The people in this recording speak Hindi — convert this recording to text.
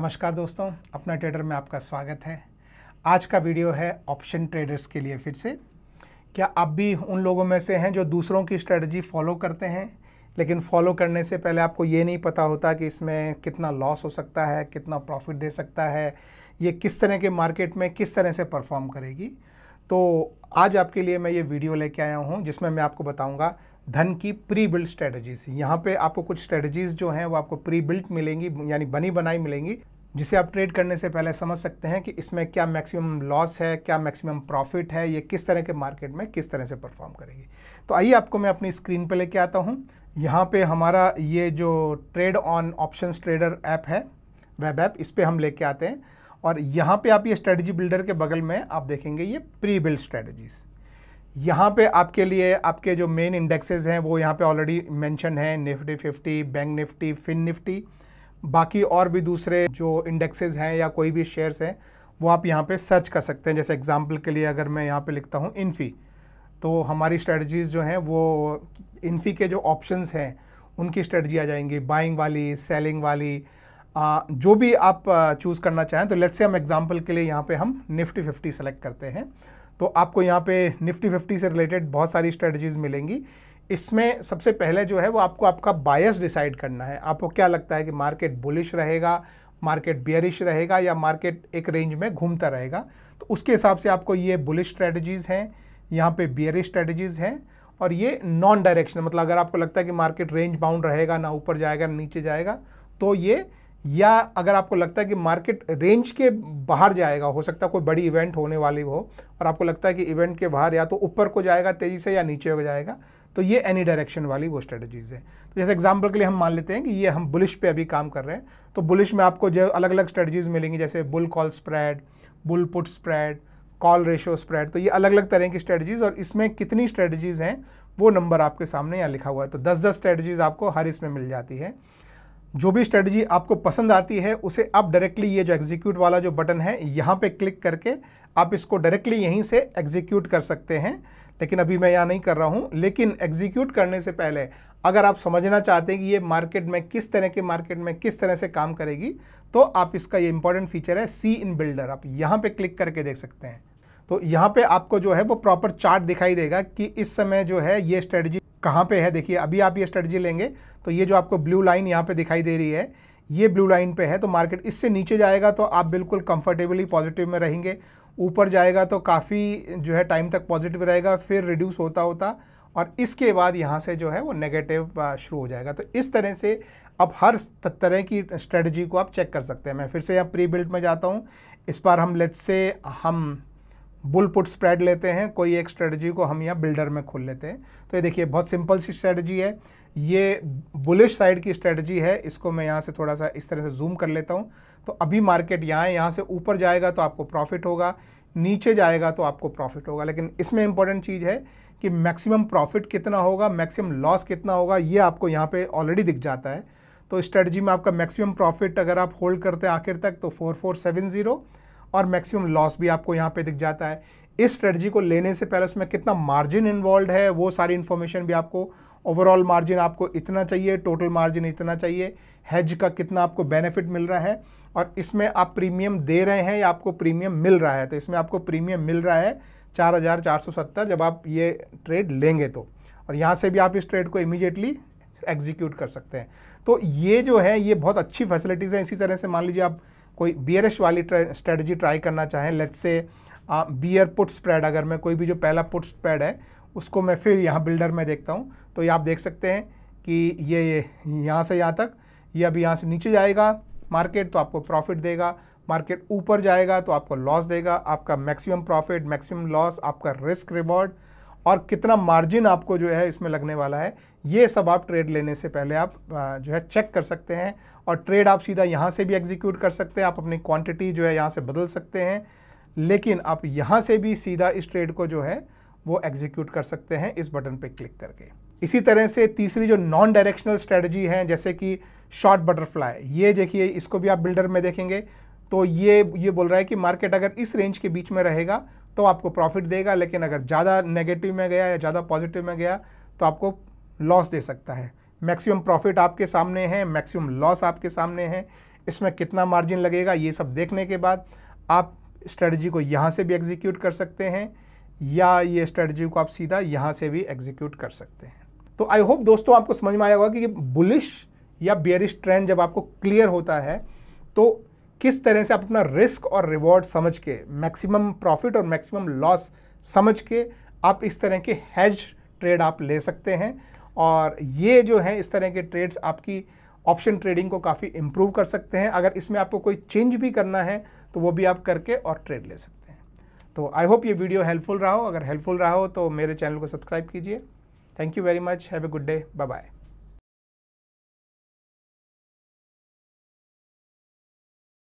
नमस्कार दोस्तों अपना ट्रेडर में आपका स्वागत है आज का वीडियो है ऑप्शन ट्रेडर्स के लिए फिर से क्या आप भी उन लोगों में से हैं जो दूसरों की स्ट्रेटजी फॉलो करते हैं लेकिन फॉलो करने से पहले आपको ये नहीं पता होता कि इसमें कितना लॉस हो सकता है कितना प्रॉफिट दे सकता है ये किस तरह के मार्केट में किस तरह से परफॉर्म करेगी तो आज आपके लिए मैं ये वीडियो लेके आया हूँ जिसमें मैं आपको बताऊँगा धन की प्री बिल्ड स्ट्रेटजीज यहाँ पे आपको कुछ स्ट्रेटजीज जो हैं वो आपको प्री बिल्ड मिलेंगी यानी बनी बनाई मिलेंगी जिसे आप ट्रेड करने से पहले समझ सकते हैं कि इसमें क्या मैक्सिमम लॉस है क्या मैक्सिमम प्रॉफिट है ये किस तरह के मार्केट में किस तरह से परफॉर्म करेगी तो आइए आपको मैं अपनी स्क्रीन पर लेके आता हूँ यहाँ पे हमारा ये जो trade on option trader app है वेब ऐप इस पर हम लेके आते हैं और यहाँ पे आप ये स्ट्रेटजी बिल्डर के बगल में आप देखेंगे ये प्री बिल्ड स्ट्रेटजीज़ यहाँ पे आपके लिए आपके जो मेन इंडेक्सेस हैं वो यहाँ पे ऑलरेडी मेंशन हैं Nifty fifty bank Nifty Fin Nifty बाकी और भी दूसरे जो इंडेक्सेस हैं या कोई भी शेयर्स हैं वो आप यहाँ पे सर्च कर सकते हैं जैसे एग्जांपल के लिए अगर मैं यहाँ पे लिखता हूँ इन्फी तो हमारी स्ट्रेटजीज़ जो हैं वो इन्फी के जो ऑप्शन हैं उनकी स्ट्रेटजी आ जाएंगी बाइंग वाली सेलिंग वाली आ, जो भी आप चूज़ करना चाहें तो लेट्स से हम एग्ज़ाम्पल के लिए यहाँ पर हम निफ्टी फिफ्टी सेलेक्ट करते हैं तो आपको यहाँ पे निफ्टी फिफ्टी से रिलेटेड बहुत सारी स्ट्रेटजीज मिलेंगी इसमें सबसे पहले जो है वो आपको आपका बायस डिसाइड करना है आपको क्या लगता है कि मार्केट बुलिश रहेगा मार्केट बियरिश रहेगा या मार्केट एक रेंज में घूमता रहेगा तो उसके हिसाब से आपको ये बुलिश स्ट्रेटजीज़ हैं यहाँ पे बियरिश स्ट्रेटजीज़ हैं और ये नॉन डायरेक्शन मतलब अगर आपको लगता है कि मार्केट रेंज बाउंड रहेगा ना ऊपर जाएगा ना नीचे जाएगा तो ये या अगर आपको लगता है कि मार्केट रेंज के बाहर जाएगा हो सकता है कोई बड़ी इवेंट होने वाली हो और आपको लगता है कि इवेंट के बाहर या तो ऊपर को जाएगा तेज़ी से या नीचे को जाएगा तो ये एनी डायरेक्शन वाली वो स्ट्रेटजीज़ है तो जैसे एग्जाम्पल के लिए हम मान लेते हैं कि ये हम बुलिश पे अभी काम कर रहे हैं तो बुलिश में आपको जो अलग अलग स्ट्रेटजीज़ मिलेंगी जैसे bull call spread bull put spread call ratio spread तो ये अलग अलग तरह की स्ट्रेटजीज़ और इसमें कितनी स्ट्रेटजीज़ हैं वो नंबर आपके सामने यहाँ लिखा हुआ है तो दस दस स्ट्रेटजीज़ आपको हर इसमें मिल जाती है जो भी स्ट्रेटजी आपको पसंद आती है उसे आप डायरेक्टली ये जो एग्जीक्यूट वाला जो बटन है यहाँ पे क्लिक करके आप इसको डायरेक्टली यहीं से एग्जीक्यूट कर सकते हैं लेकिन अभी मैं यहाँ नहीं कर रहा हूँ लेकिन एग्जीक्यूट करने से पहले अगर आप समझना चाहते हैं कि ये मार्केट में किस तरह के मार्केट में किस तरह से काम करेगी तो आप इसका ये इंपॉर्टेंट फीचर है सी इन बिल्डर आप यहाँ पर क्लिक करके देख सकते हैं तो यहाँ पे आपको जो है वो प्रॉपर चार्ट दिखाई देगा कि इस समय जो है ये स्ट्रेटजी कहाँ पे है देखिए अभी आप ये स्ट्रेटजी लेंगे तो ये जो आपको ब्लू लाइन यहाँ पे दिखाई दे रही है ये ब्लू लाइन पे है तो मार्केट इससे नीचे जाएगा तो आप बिल्कुल कंफर्टेबली पॉजिटिव में रहेंगे ऊपर जाएगा तो काफ़ी जो है टाइम तक पॉजिटिव रहेगा फिर रिड्यूस होता होता और इसके बाद यहाँ से जो है वो नेगेटिव शुरू हो जाएगा तो इस तरह से अब हर तरह की स्ट्रेटजी को आप चेक कर सकते हैं मैं फिर से यहाँ प्री बिल्ट में जाता हूँ इस बार हम लेट से हम बुल पुट स्प्रेड लेते हैं कोई एक स्ट्रेटजी को हम यहाँ बिल्डर में खोल लेते हैं तो ये देखिए बहुत सिंपल सी स्ट्रेटजी है ये बुलिश साइड की स्ट्रेटजी है इसको मैं यहाँ से थोड़ा सा इस तरह से जूम कर लेता हूँ तो अभी मार्केट यहाँ है यहाँ से ऊपर जाएगा तो आपको प्रॉफिट होगा नीचे जाएगा तो आपको प्रॉफिट होगा लेकिन इसमें इंपॉर्टेंट चीज़ है कि मैक्सिमम प्रॉफिट कितना होगा मैक्सिमम लॉस कितना होगा ये आपको यहाँ पे ऑलरेडी दिख जाता है तो स्ट्रेटजी में आपका मैक्सिमम प्रॉफिट अगर आप होल्ड करते हैं आखिर तक तो फोर फोर सेवन ज़ीरो और मैक्सिमम लॉस भी आपको यहाँ पे दिख जाता है इस स्ट्रेटजी को लेने से पहले उसमें कितना मार्जिन इन्वॉल्व है वो सारी इन्फॉर्मेशन भी आपको ओवरऑल मार्जिन आपको इतना चाहिए टोटल मार्जिन इतना चाहिए हेज का कितना आपको बेनिफिट मिल रहा है और इसमें आप प्रीमियम दे रहे हैं या आपको प्रीमियम मिल रहा है तो इसमें आपको प्रीमियम मिल रहा है 4470 जब आप ये ट्रेड लेंगे तो और यहाँ से भी आप इस ट्रेड को इमीजिएटली एग्जीक्यूट कर सकते हैं तो ये जो है ये बहुत अच्छी फैसिलिटीज़ हैं इसी तरह से मान लीजिए आप कोई बियरिश वाली स्ट्रेटजी ट्राई करना चाहें लेट से बियर पुट स्प्रेड अगर मैं कोई भी जो पहला पुट स्प्रेड है उसको मैं फिर यहाँ बिल्डर में देखता हूँ तो ये आप देख सकते हैं कि ये ये यहाँ से यहाँ तक ये अभी यहाँ से नीचे जाएगा मार्केट तो आपको प्रॉफिट देगा मार्केट ऊपर जाएगा तो आपको लॉस देगा आपका मैक्सिमम प्रॉफिट मैक्सिमम लॉस आपका रिस्क रिवॉर्ड और कितना मार्जिन आपको जो है इसमें लगने वाला है ये सब आप ट्रेड लेने से पहले आप जो है चेक कर सकते हैं और ट्रेड आप सीधा यहाँ से भी एग्जीक्यूट कर सकते हैं आप अपनी क्वांटिटी जो है यहाँ से बदल सकते हैं लेकिन आप यहाँ से भी सीधा इस ट्रेड को जो है वो एग्जीक्यूट कर सकते हैं इस बटन पर क्लिक करके इसी तरह से तीसरी जो नॉन डायरेक्शनल स्ट्रेटजी है जैसे कि शॉर्ट बटरफ्लाई ये देखिए इसको भी आप बिल्डर में देखेंगे तो ये ये बोल रहा है कि मार्केट अगर इस रेंज के बीच में रहेगा तो आपको प्रॉफिट देगा लेकिन अगर ज़्यादा नेगेटिव में गया या ज़्यादा पॉजिटिव में गया तो आपको लॉस दे सकता है मैक्सिमम प्रॉफिट आपके सामने है मैक्सिमम लॉस आपके सामने है इसमें कितना मार्जिन लगेगा ये सब देखने के बाद आप स्ट्रेटजी को यहाँ से भी एग्जीक्यूट कर सकते हैं या ये स्ट्रेटजी को आप सीधा यहाँ से भी एग्जीक्यूट कर सकते हैं तो आई होप दोस्तों आपको समझ में आया होगा कि बुलिश या बियरिश ट्रेंड जब आपको क्लियर होता है तो किस तरह से आप अपना रिस्क और रिवॉर्ड समझ के मैक्सिमम प्रॉफिट और मैक्सिमम लॉस समझ के आप इस तरह के हैज ट्रेड आप ले सकते हैं और ये जो है इस तरह के ट्रेड्स आपकी ऑप्शन ट्रेडिंग को काफ़ी इम्प्रूव कर सकते हैं अगर इसमें आपको कोई चेंज भी करना है तो वो भी आप करके और ट्रेड ले सकते हैं तो आई होप ये वीडियो हेल्पफुल रहा हो अगर हेल्पफुल रहा हो तो मेरे चैनल को सब्सक्राइब कीजिए thank you very much have a good day bye bye